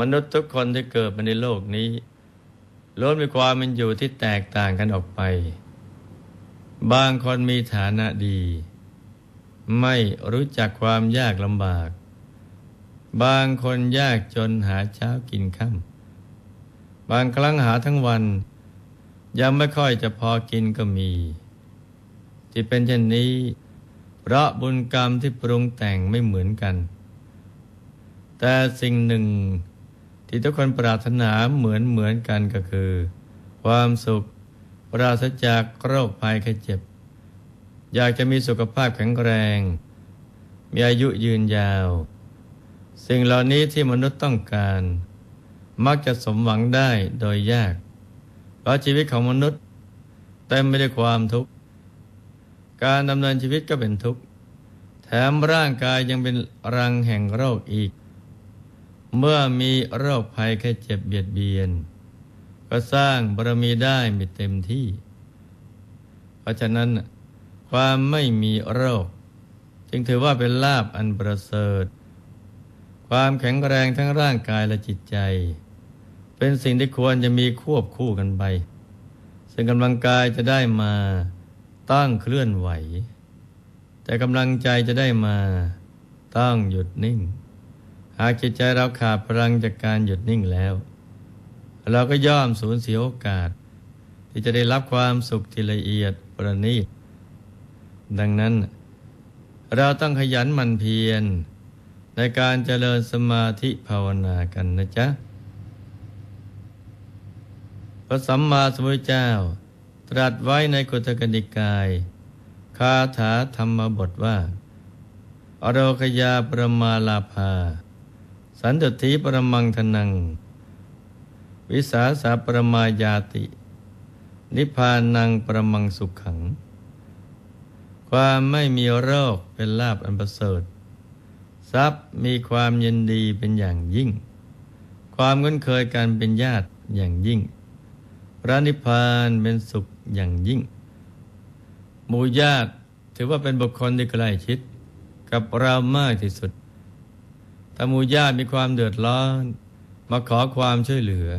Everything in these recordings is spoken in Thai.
มนุษย์ทุกคนที่เกิดมาในโลกนี้ล้วนมีความเป็นอยู่ที่แตกต่างกันออกไป บางคนมีฐานะดี ไม่รู้จักความยากลำบาก บางคนยากจนหาเช้ากินค่ำบางครั้งหาทั้งวัน ยังไม่ค่อยจะพอกินก็มี ที่เป็นเช่นนี้ เพราะบุญกรรมที่ปรุงแต่งไม่เหมือนกัน แต่สิ่งหนึ่งที่ทุกคนปรารถนาเหมือนเหมือนกันก็คือความสุขปราศจากโรคภัยแค่เจ็บ อยากจะมีสุขภาพแข็งแรง มีอายุยืนยาว สิ่งเหล่านี้ที่มนุษย์ต้องการ มักจะสมหวังได้โดยยาก เพราะชีวิตของมนุษย์ เต็ไมไปด้วยความทุกข์ การดำเนินชีวิตก็เป็นทุกข์ แถมร่างกายยังเป็นรังแห่งโรคอีกเมื่อมีโรคภัยแค่เจ็บเบียดเบียน ก็สร้างบารมีได้ไม่เต็มที่ เพราะฉะนั้นความไม่มีโรค จึงถือว่าเป็นลาบอันประเสริฐ ความแข็งแรงทั้งร่างกายและจิตใจ เป็นสิ่งที่ควรจะมีควบคู่กันไปซึ่งกำลังกายจะได้มาต้องเคลื่อนไหว แต่กำลังใจจะได้มาต้องหยุดนิ่งหากจิตใจเราขาดพลังจากการหยุดนิ่งแล้ว เราก็ย่อมสูญเสียโอกาส ที่จะได้รับความสุขที่ละเอียดประณีตดังนั้น เราต้องขยันหมั่นเพียรในการเจริญสมาธิภาวนากันนะจ๊ะ พระสัมมาสัมพุทธเจ้า ตรัสไว้ในกุตกนิกายคาถาธรรมบทว่าอโรคยาประมาลาภาสันตถีปรมังทนัง วิสาสาปรมายาติ นิพพานังปรมังสุขขัง ความไม่มีโรคเป็นลาบอันประเสริฐทรัพย์มีความยินดีเป็นอย่างยิ่ง ความคุ้นเคยกันเป็นญาติอย่างยิ่ง พระนิพพานเป็นสุขอย่างยิ่ง หมู่ญาติถือว่าเป็นบุคคลที่ใกล้ชิด กับเรามากที่สุดถ้ามูญาติมีความเดือดร้อนมาขอความช่วยเหลือ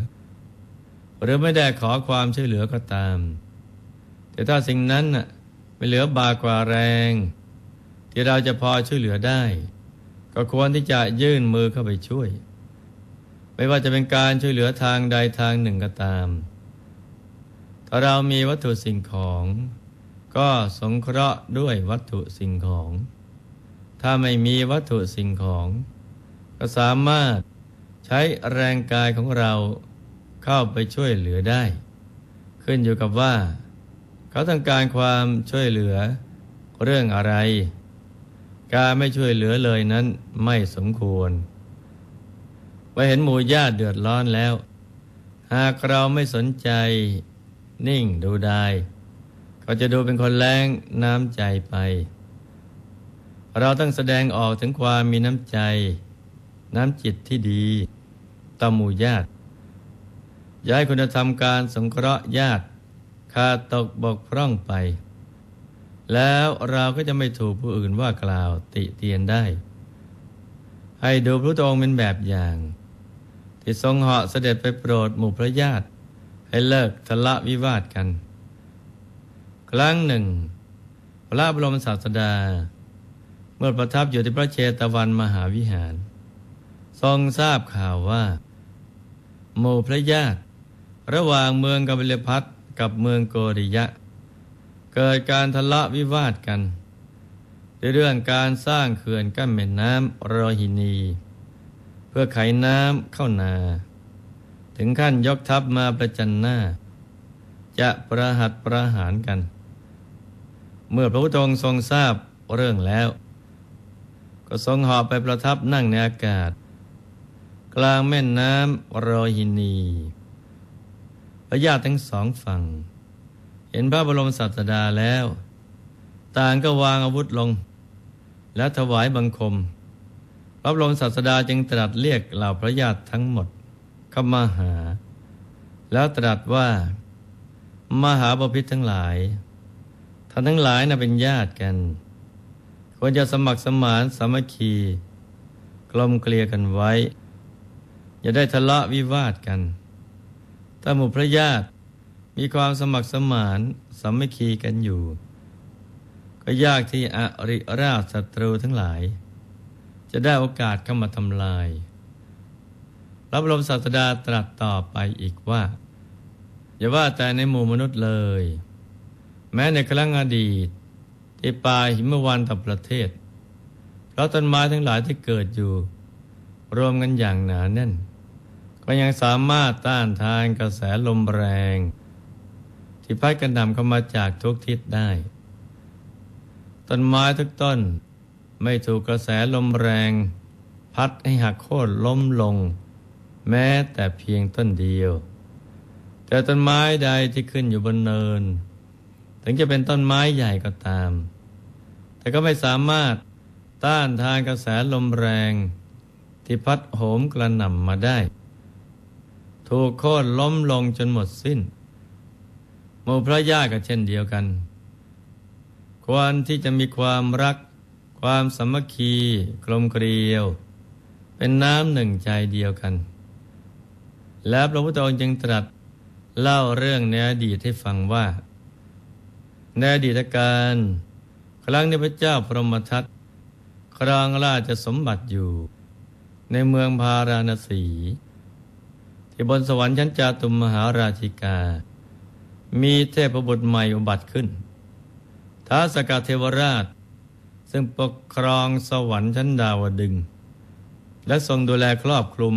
หรือไม่ได้ขอความช่วยเหลือก็ตาม แต่ถ้าสิ่งนั้นน่ะไม่เหลือบากว่าแรง ที่เราจะพอช่วยเหลือได้ ก็ควรที่จะยื่นมือเข้าไปช่วย ไม่ว่าจะเป็นการช่วยเหลือทางใดทางหนึ่งก็ตาม ถ้าเรามีวัตถุสิ่งของ ก็สงเคราะห์ด้วยวัตถุสิ่งของ ถ้าไม่มีวัตถุสิ่งของก็สามารถใช้แรงกายของเราเข้าไปช่วยเหลือได้ ขึ้นอยู่กับว่า เขาต้องการความช่วยเหลือเรื่องอะไรการไม่ช่วยเหลือเลยนั้นไม่สมควรไปเห็นหมู่ญาติ เดือดร้อนแล้ว หากเราไม่สนใจ นิ่งดูได้ก็จะดูเป็นคนแรงน้ำใจไป เราต้องแสดงออกถึงความมีน้ำใจน้ำจิตที่ดีตมูญาติ ย้ายคุณธรรมการสงเคราะห์ญาติขาตกบกพร่องไป แล้วเราก็จะไม่ถูกผู้อื่นว่ากล่าวติเตียนได้ ให้ดูพระองค์เป็นแบบอย่าง ที่ทรงเหาะเสด็จไปโปรดหมู่พระญาติให้เลิกทะเละวิวาทกัน ครั้งหนึ่ง พระบรมศาสดา เมื่อประทับอยู่ที่พระเชตวันมหาวิหารทรงทราบข่าวว่า โมพระญาติระหว่างเมืองกบิลพัทกับเมืองโกริยะ เกิดการทะเลาะวิวาทกัน ในเรื่องการสร้างเขื่อนกั้นแม่น้ำโรหินีเพื่อไขน้ำเข้านา ถึงขั้นยกทัพมาประจันหน้า จะประหัตประหารกัน เมื่อพระพุทธองค์ทรงทราบเรื่องแล้ว ก็ทรงหอบไปประทับนั่งในอากาศกลางแม่น้ำรอินีพระญาติทั้งสองฝั่ง เห็นพระบรมศาสดาแล้ว ต่างก็วางอาวุธลง และถวายบังคมพระบรมศาสดาจึงตรัสเรียกเหล่าพระญาติทั้งหมดเข้ามาหา แล้วตรัสว่า มหาบพิษทั้งหลายท่านทั้งหลายน่ะเป็นญาติกัน ควรจะสมัครสมานสามัคคี กลมเกลียกันไว้อย่าได้ทะเลาะวิวาทกัน ถ้าหมู่พระญาติ มีความสมัครสมานสามัคคีกันอยู่ ก็ยากที่อริราชศัตรูทั้งหลาย จะได้โอกาสเข้ามาทำลาย รับรมศาสดาตรัสต่อไปอีกว่า อย่าว่าแต่ในหมู่มนุษย์เลย แม้ในครั้งอดีตที่ป่าหิมวันต่ประเทศ เพราะต้นไม้ทั้งหลายที่เกิดอยู่ รวมกันอย่างหนาแน่นก็ยังสามารถต้านทานกระแสลมแรง ที่พัดกระหน่ำเข้ามาจากทุกทิศได้ ต้นไม้ทุกต้น ไม่ถูกกระแสลมแรง พัดให้หักโค่นล้มลง แม้แต่เพียงต้นเดียว แต่ต้นไม้ใดที่ขึ้นอยู่บนเนิน ถึงจะเป็นต้นไม้ใหญ่ก็ตาม แต่ก็ไม่สามารถต้านทานกระแสลมแรง ที่พัดโหมกระหน่ำมาได้ถูกโค่นล้มลงจนหมดสิ้นโมพระญาก็เช่นเดียวกัน ควรที่จะมีความรัก ความสมัคคีกลมเกลียว เป็นน้ำหนึ่งใจเดียวกัน แล้วพระพุทธองค์จึงตรัสเล่าเรื่องในอดีตให้ฟังว่า ในอดีตการครั้งที่พระเจ้าพรหมทัตครองราชสมบัติอยู่ ในเมืองพาราณสีที่บนสวรรค์ชั้นจาตุมมหาราชิกา มีเทพบุตรใหม่อุบัติขึ้น ท้าสกเทวราช ซึ่งปกครองสวรรค์ชั้นดาวดึง และทรงดูแลครอบคลุม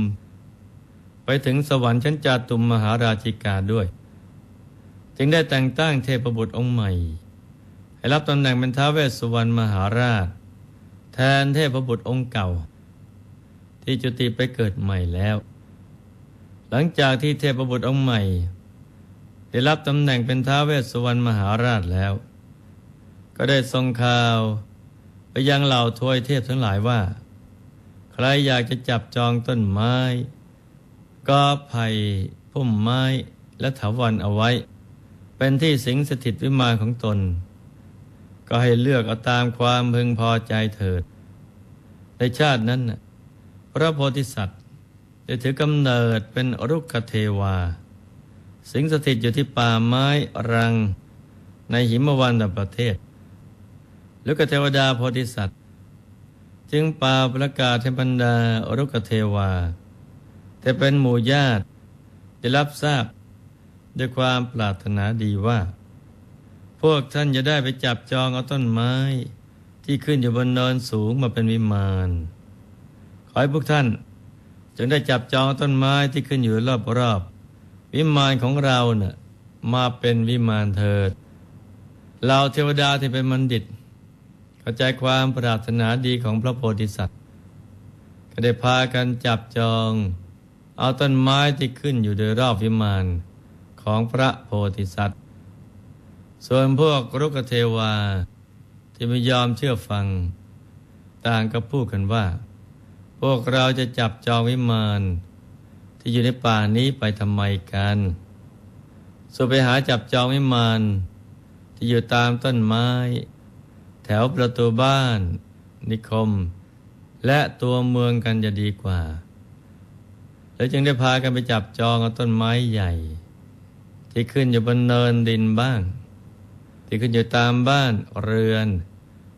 ไปถึงสวรรค์ชั้นจาตุมมหาราชิกาด้วย จึงได้แต่งตั้งเทพบุตรองค์ใหม่ ให้รับตำแหน่งเป็นท้าเวสสุวรรณมหาราช แทนเทพบุตรองค์เก่า ที่จุติไปเกิดใหม่แล้วหลังจากที่เทพบุตรองค์ใหม่ ได้รับตำแหน่งเป็นท้าเวสสุวรรณมหาราชแล้ว ก็ได้ทรงข่าวไปยังเหล่าทวยเทพทั้งหลายว่า ใครอยากจะจับจองต้นไม้ ก็ไผ่พุ่มไม้และถาวันเอาไว้ เป็นที่สิงสถิตวิมานของตน ก็ให้เลือกเอาตามความพึงพอใจเถิด ในชาตินั้น พระโพธิสัตว์ได้ถือกำเนิดเป็นรุกขเทวา สิงสถิตอยู่ที่ป่าไม้รังในหิมวันตประเทศ รุกเทวดาโพธิสัตว์จึงปาประกาศเทพบรรดารุกเทวา แต่เป็นหมู่ญาติจะรับทราบ ด้วยความปรารถนาดีว่า พวกท่านจะได้ไปจับจองเอาต้นไม้ ที่ขึ้นอยู่บนเนินสูงมาเป็นวิมาน ขอให้พวกท่านจงได้จับจองต้นไม้ที่ขึ้นอยู่รอบบวิมานของเราเนะ่ยมาเป็นวิมานเถิดเราเทวดาที่เป็นมัณฑิต เข้าใจความปรารถนาดีของพระโพธิสัตว์ก็ได้พากันจับจอง เอาต้นไม้ที่ขึ้นอยู่โดยรอบวิมานของพระโพธิสัตว์ ส่วนพวกรุกเทวาที่ไม่ยอมเชื่อฟังต่างก็พูดกันว่าวกเราจะจับจองวิมานที่อยู่ในป่านี้ไปทำไมกันส่วนไปหาจับจองวิมานที่อยู่ตามต้นไม้ แถวประตูบ้าน นิคม และตัวเมืองกันจะดีกว่า แล้วจึงได้พากันไปจับจองเอาต้นไม้ใหญ่ ที่ขึ้นอยู่บนเนินดินบ้าง ที่ขึ้นอยู่ตามบ้านเรือน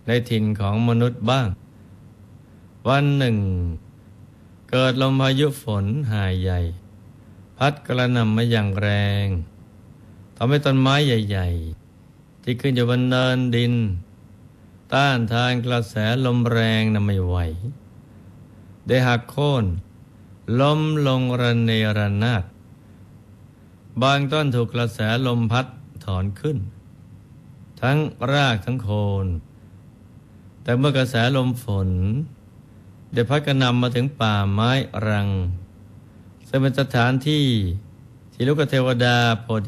ในถิ่นของมนุษย์บ้างวันหนึ่ง เกิดลมพายุฝนหายใหญ่ พัดกระหน่ำมาอย่างแรงทำให้ต้นไม้ใหญ่ ๆ ที่ขึ้นอยู่บนเนินดิน ต้านทานกระแสลมแรงนำไม่ไหว ได้หักโค่นล้มลงระเนระนาดบางต้นถูกกระแสลมพัดถอนขึ้น ทั้งรากทั้งโคน แต่เมื่อกระแสลมฝนไดพัดกระนำมาถึงป่าไม้รังซึ่งเป็นสถานที่ที่ลูกเทวดาโพ